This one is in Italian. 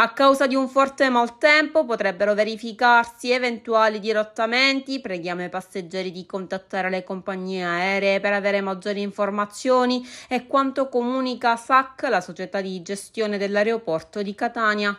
A causa di un forte maltempo potrebbero verificarsi eventuali dirottamenti, preghiamo i passeggeri di contattare le compagnie aeree per avere maggiori informazioni e quanto comunica SAC, la società di gestione dell'aeroporto di Catania.